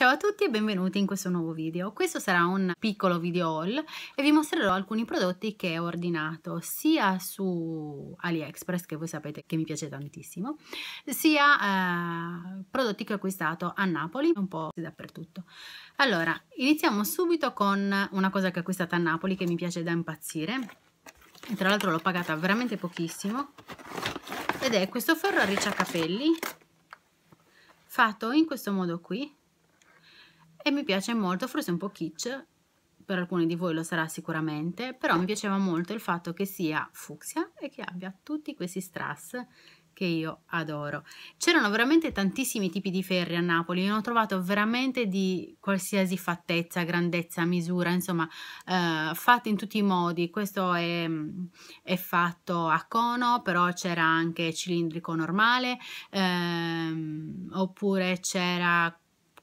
Ciao a tutti e benvenuti in questo nuovo video. Questo sarà un piccolo video haul e vi mostrerò alcuni prodotti che ho ordinato sia su AliExpress, che voi sapete che mi piace tantissimo, sia eh, prodotti che ho acquistato a Napoli, un po' dappertutto. Allora, iniziamo subito con una cosa che ho acquistato a Napoli che mi piace da impazzire. E tra l'altro l'ho pagata veramente pochissimo ed è questo ferro a ricciacapelli fatto in questo modo qui e mi piace molto, forse un po' kitsch, per alcuni di voi lo sarà sicuramente, però mi piaceva molto il fatto che sia fucsia e che abbia tutti questi strass che io adoro. C'erano veramente tantissimi tipi di ferri a Napoli, ne ho trovato veramente di qualsiasi fattezza, grandezza, misura, insomma, eh, fatti in tutti i modi. Questo è, è fatto a cono, però c'era anche cilindrico normale, ehm, oppure c'era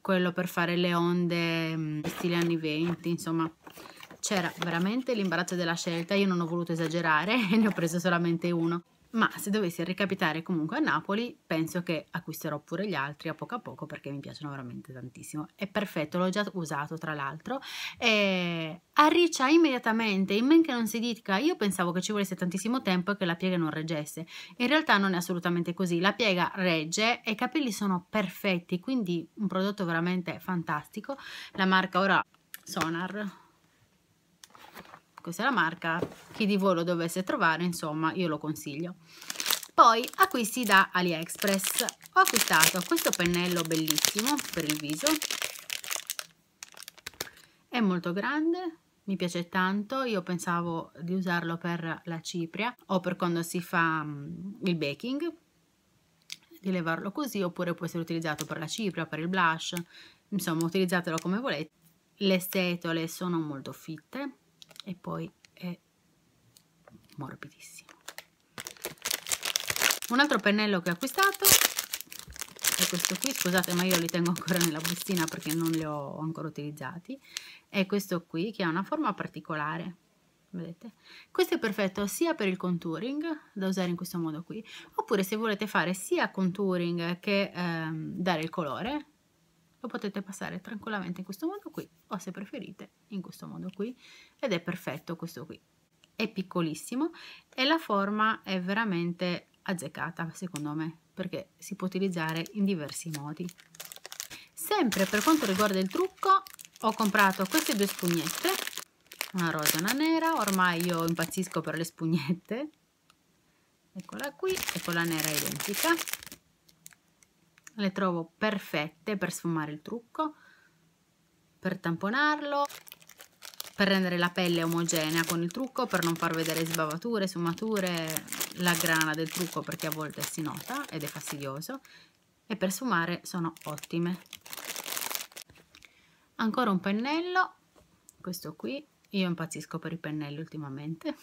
quello per fare le onde mh, mm, stile anni 20, insomma c'era veramente l'imbarazzo della scelta, io non ho voluto esagerare e ne ho preso solamente uno ma se dovessi ricapitare comunque a Napoli penso che acquisterò pure gli altri a poco a poco perché mi piacciono veramente tantissimo è perfetto l'ho già usato tra l'altro e arriccia immediatamente in men che non si dica io pensavo che ci volesse tantissimo tempo e che la piega non reggesse in realtà non è assolutamente così la piega regge e i capelli sono perfetti quindi un prodotto veramente fantastico la marca ora Sonar questa è la marca, chi di voi lo dovesse trovare, insomma, io lo consiglio. Poi acquisti da AliExpress. Ho acquistato questo pennello bellissimo per il viso. È molto grande, mi piace tanto, io pensavo di usarlo per la cipria o per quando si fa mm, il baking, di levarlo così oppure può essere utilizzato per la cipria, per il blush, insomma utilizzatelo come volete. Le setole sono molto fitte, e poi è morbidissimo un altro pennello che ho acquistato è questo qui scusate ma io li tengo ancora nella bustina perché non li ho ancora utilizzati è questo qui che ha una forma particolare vedete questo è perfetto sia per il contouring da usare in questo modo qui oppure se volete fare sia contouring che ehm, dare il colore lo potete passare tranquillamente in questo modo qui o se preferite in questo modo qui ed è perfetto questo qui è piccolissimo e la forma è veramente azzeccata secondo me perché si può utilizzare in diversi modi sempre per quanto riguarda il trucco ho comprato queste due spugnette una rosa e una nera ormai io impazzisco per le spugnette eccola qui e con la nera identica le trovo perfette per sfumare il trucco, per tamponarlo, per rendere la pelle omogenea con il trucco, per non far vedere sbavature, sfumature, la grana del trucco perché a volte si nota ed è fastidioso e per sfumare sono ottime. Ancora un pennello, questo qui, io impazzisco per i pennelli ultimamente.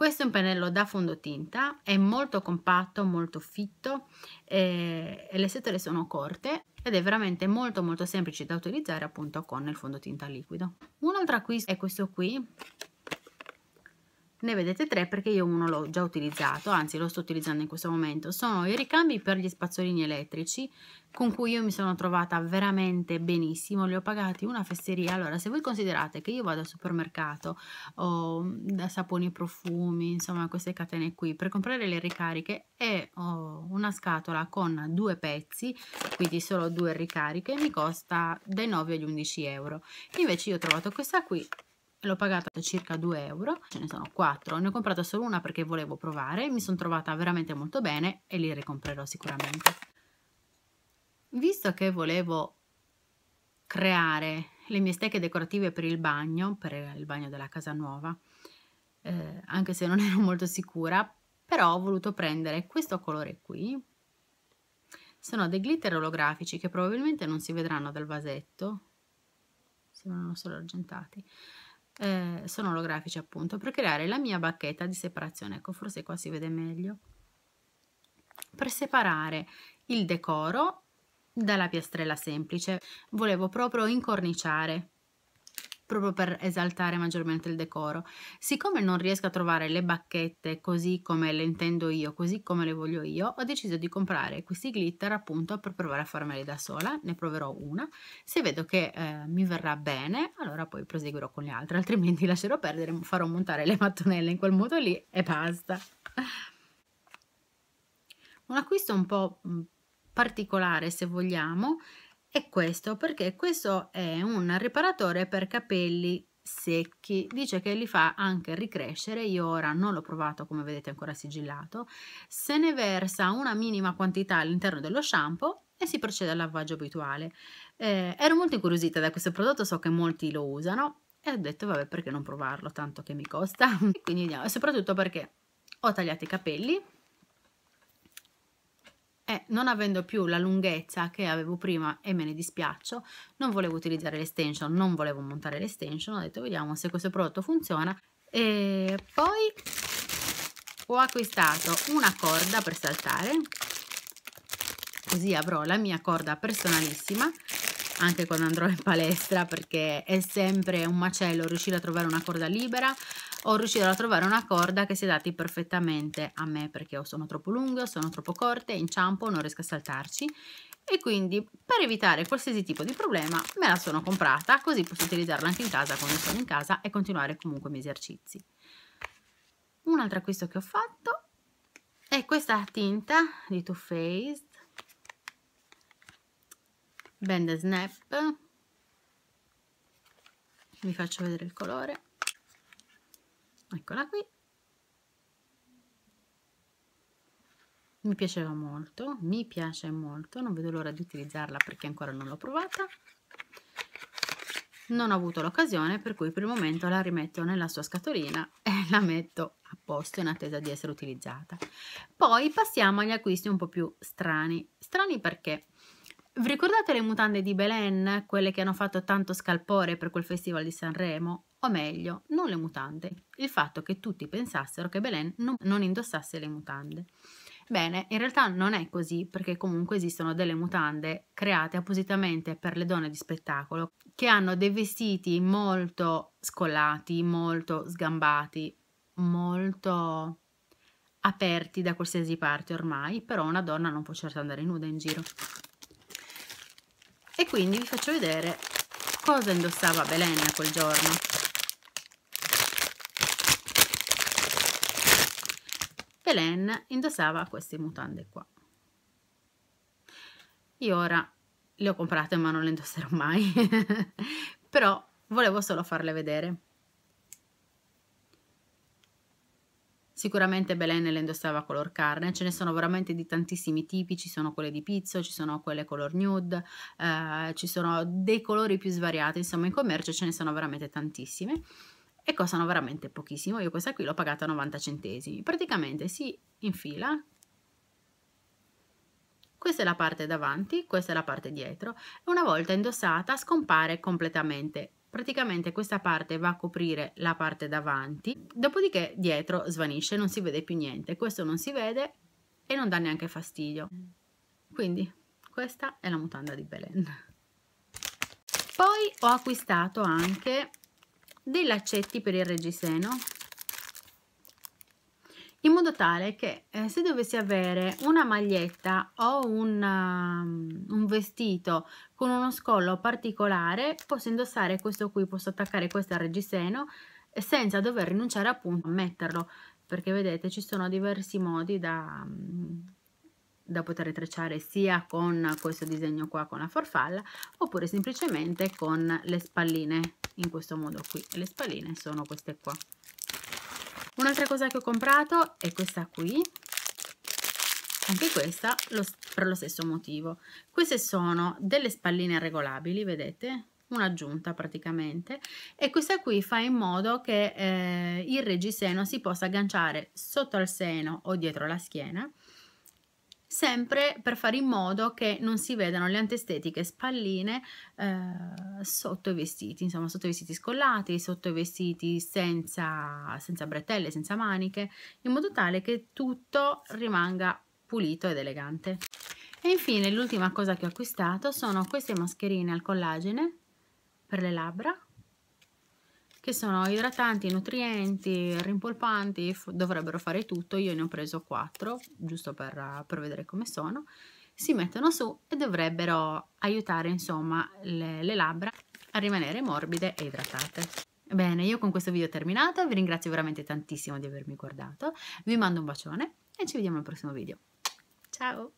Questo è un pennello da fondotinta, è molto compatto, molto fitto, eh, le setole sono corte ed è veramente molto molto semplice da utilizzare appunto con il fondotinta liquido. Un altro acquisto è questo qui, ne vedete tre perché io uno l'ho già utilizzato, anzi lo sto utilizzando in questo momento, sono i ricambi per gli spazzolini elettrici con cui io mi sono trovata veramente benissimo, li ho pagati una fesseria, allora se voi considerate che io vado al supermercato o da saponi profumi, insomma queste catene qui, per comprare le ricariche e ho una scatola con due pezzi, quindi solo due ricariche, mi costa dai 9 agli 11 euro, invece io ho trovato questa qui l'ho pagata circa 2 euro, ce ne sono 4, ne ho comprata solo una perché volevo provare, mi sono trovata veramente molto bene e li ricomprerò sicuramente. Visto che volevo creare le mie stecche decorative per il bagno, per il bagno della casa nuova, eh, anche se non ero molto sicura, però ho voluto prendere questo colore qui, sono dei glitter olografici che probabilmente non si vedranno dal vasetto, sembrano solo argentati, eh, sono olografici appunto, per creare la mia bacchetta di separazione. Ecco, forse qua si vede meglio. Per separare il decoro dalla piastrella semplice, volevo proprio incorniciare proprio per esaltare maggiormente il decoro. Siccome non riesco a trovare le bacchette così come le intendo io, così come le voglio io, ho deciso di comprare questi glitter appunto per provare a farmeli da sola, ne proverò una, se vedo che eh, mi verrà bene allora poi proseguirò con le altre, altrimenti lascerò perdere, farò montare le mattonelle in quel modo lì e basta. Un acquisto un po' mm, particolare se vogliamo e questo perché questo è un riparatore per capelli secchi dice che li fa anche ricrescere io ora non l'ho provato come vedete ancora sigillato se ne versa una minima quantità all'interno dello shampoo e si procede al lavaggio abituale eh, ero molto incuriosita da questo prodotto so che molti lo usano e ho detto vabbè perché non provarlo tanto che mi costa e quindi andiamo soprattutto perché ho tagliato i capelli e eh, non avendo più la lunghezza che avevo prima e me ne dispiaccio, non volevo utilizzare l'extension, non volevo montare l'extension, ho detto vediamo se questo prodotto funziona e poi ho acquistato una corda per saltare, così avrò la mia corda personalissima anche quando andrò in palestra perché è sempre un macello riuscire a trovare una corda libera o riuscire a trovare una corda che si adatti perfettamente a me perché o sono troppo lunghe o sono troppo corte, inciampo, non riesco a saltarci e quindi per evitare qualsiasi tipo di problema me la sono comprata così posso utilizzarla anche in casa quando sono in casa e continuare comunque i miei esercizi. Un altro acquisto che ho fatto è questa tinta di Too Faced bend snap vi faccio vedere il colore eccola qui mi piaceva molto mi piace molto non vedo l'ora di utilizzarla perché ancora non l'ho provata non ho avuto l'occasione per cui per il momento la rimetto nella sua scatolina e la metto a posto in attesa di essere utilizzata poi passiamo agli acquisti un po' più strani strani perché vi ricordate le mutande di Belen, quelle che hanno fatto tanto scalpore per quel festival di Sanremo? O meglio, non le mutande, il fatto che tutti pensassero che Belen non, non indossasse le mutande. Bene, in realtà non è così, perché comunque esistono delle mutande create appositamente per le donne di spettacolo che hanno dei vestiti molto scollati, molto sgambati, molto aperti da qualsiasi parte ormai, però una donna non può certo andare nuda in giro e quindi vi faccio vedere cosa indossava Belen quel giorno. Belen indossava queste mutande qua. Io ora le ho comprate ma non le indosserò mai, però volevo solo farle vedere. Sicuramente Belen le indossava color carne, ce ne sono veramente di tantissimi tipi, ci sono quelle di pizzo, ci sono quelle color nude, eh, ci sono dei colori più svariati, insomma in commercio ce ne sono veramente tantissime e costano veramente pochissimo, io questa qui l'ho pagata 90 centesimi. Praticamente si infila, questa è la parte davanti, questa è la parte dietro e una volta indossata scompare completamente praticamente questa parte va a coprire la parte davanti, dopodiché dietro svanisce, non si vede più niente, questo non si vede e non dà neanche fastidio. Quindi questa è la mutanda di Belen. Poi ho acquistato anche dei laccetti per il reggiseno in modo tale che eh, se dovessi avere una maglietta o un, um, un vestito con uno scollo particolare posso indossare questo qui, posso attaccare questo al reggiseno eh, senza dover rinunciare appunto a metterlo perché vedete ci sono diversi modi da, mm, da poter trecciare sia con questo disegno qua con la farfalla oppure semplicemente con le spalline in questo modo qui le spalline sono queste qua Un'altra cosa che ho comprato è questa qui, anche questa lo, per lo stesso motivo. Queste sono delle spalline regolabili, vedete? un'aggiunta praticamente e questa qui fa in modo che eh, il reggiseno si possa agganciare sotto al seno o dietro la schiena sempre per fare in modo che non si vedano le antestetiche spalline eh, sotto i vestiti, insomma sotto i vestiti scollati, sotto i vestiti senza, senza bretelle, senza maniche, in modo tale che tutto rimanga pulito ed elegante. E infine l'ultima cosa che ho acquistato sono queste mascherine al collagene per le labbra che sono idratanti, nutrienti, rimpolpanti, dovrebbero fare tutto, io ne ho preso 4 giusto per, per vedere come sono, si mettono su e dovrebbero aiutare insomma le, le labbra a rimanere morbide e idratate. Bene, io con questo video ho terminato, vi ringrazio veramente tantissimo di avermi guardato, vi mando un bacione e ci vediamo al prossimo video. Ciao!